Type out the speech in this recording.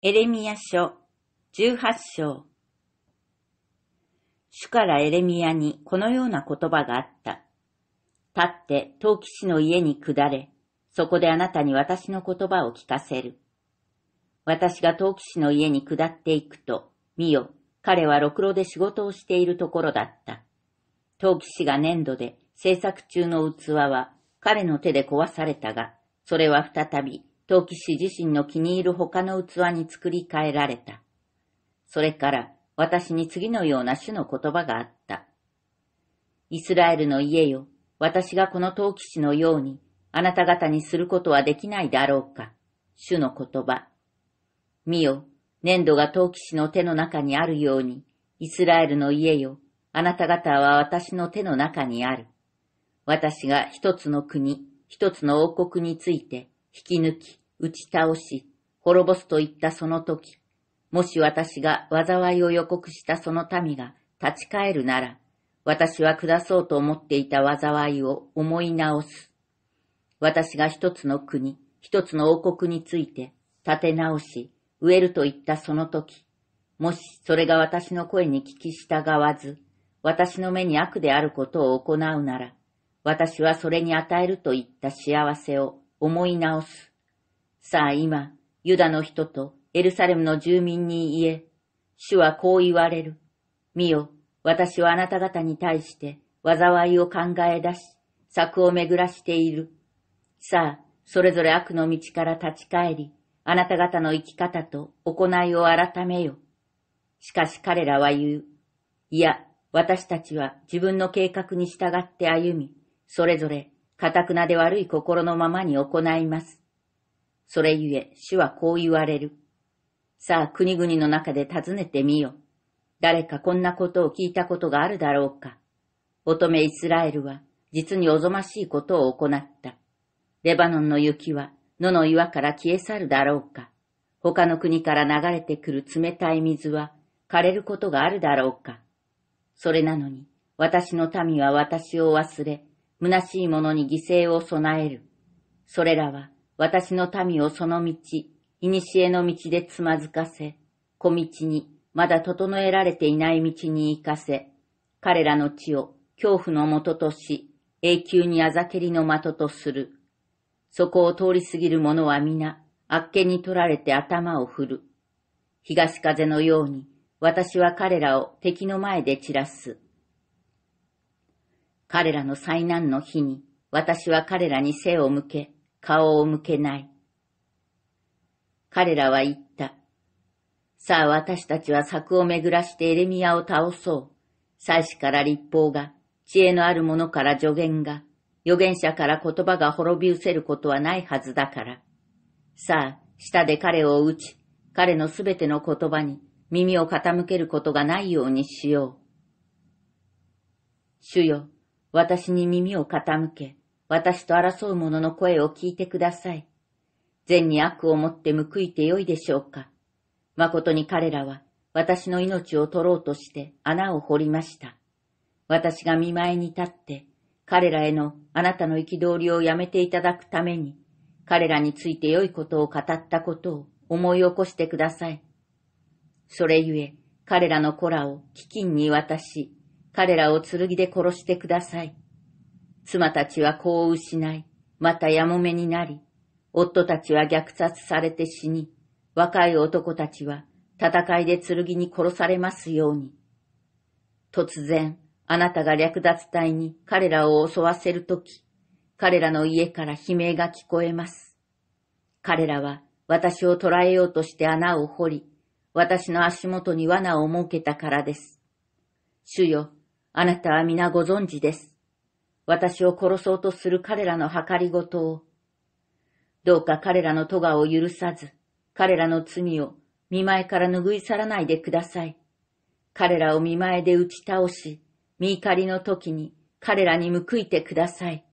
エレミヤ書十八章主からエレミヤにこのような言葉があった。立って陶器師の家に下れ、そこであなたに私の言葉を聞かせる。私が陶器師の家に下っていくと、見よ、彼はろくろで仕事をしているところだった。陶器師が粘土で制作中の器は彼の手で壊されたが、それは再び陶器師自身の気に入る他の器に作り変えられた。それから私に次のような種の言葉があった。イスラエルの家よ、私がこの陶器師のようにあなた方にすることはできないだろうか。主の言葉。見よ、粘土が陶器師の手の中にあるように、イスラエルの家よ、あなた方は私の手の中にある。私が一つの国、一つの王国について、引き抜き、打ち倒し、滅ぼすといったその時、もし私が災いを予告したその民が立ち返るなら、私は下そうと思っていた災いを思い直す。私が一つの国、一つの王国について立て直し、植えると言ったその時、もしそれが私の声に聞き従わず、私の目に悪であることを行うなら、私はそれに与えると言った幸せを思い直す。さあ今、ユダの人とエルサレムの住民に言え、主はこう言われる。見よ、私はあなた方に対して災いを考え出し、策を巡らしている。さあ、それぞれ悪の道から立ち返り、あなた方の生き方と行いを改めよ。しかし彼らは言う。いや、私たちは自分の計画に従って歩み、それぞれかたくなで悪い心のままに行います。それゆえ、主はこう言われる。さあ、国々の中で尋ねてみよ。誰かこんなことを聞いたことがあるだろうか。乙女イスラエルは、実におぞましいことを行った。レバノンの雪は、野の岩から消え去るだろうか。他の国から流れてくる冷たい水は、枯れることがあるだろうか。それなのに、私の民は私を忘れ、虚しい者に犠牲を備える。それらは私の民をその道、古の道でつまずかせ、小道にまだ整えられていない道に行かせ、彼らの地を恐怖のもととし、永久にあざけりの的とする。そこを通り過ぎる者は皆、あっけに取られて頭を振る。東風のように、私は彼らを敵の前で散らす。彼らの災難の日に、私は彼らに背を向け、顔を向けない。彼らは言った。さあ私たちは柵を巡らしてエレミアを倒そう。祭司から立法が、知恵のある者から助言が、預言者から言葉が滅び失せることはないはずだから。さあ、舌で彼を打ち、彼のすべての言葉に耳を傾けることがないようにしよう。主よ、私に耳を傾け、私と争う者の声を聞いてください。善に悪をもって報いてよいでしょうか。誠に彼らは私の命を取ろうとして穴を掘りました。私が見前に立って、彼らへのあなたの憤りをやめていただくために、彼らについて良いことを語ったことを思い起こしてください。それゆえ、彼らの子らを飢饉に渡し、彼らを剣で殺してください。妻たちは子を失い、またやもめになり、夫たちは虐殺されて死に、若い男たちは戦いで剣に殺されますように。突然、あなたが略奪隊に彼らを襲わせるとき、彼らの家から悲鳴が聞こえます。彼らは私を捕らえようとして穴を掘り、私の足元に罠を設けたからです。主よ、あなたは皆ご存知です。私を殺そうとする彼らの計りごとを。どうか彼らの咎を許さず、彼らの罪を見前から拭い去らないでください。彼らを見前で打ち倒し、見怒りの時に彼らに報いてください。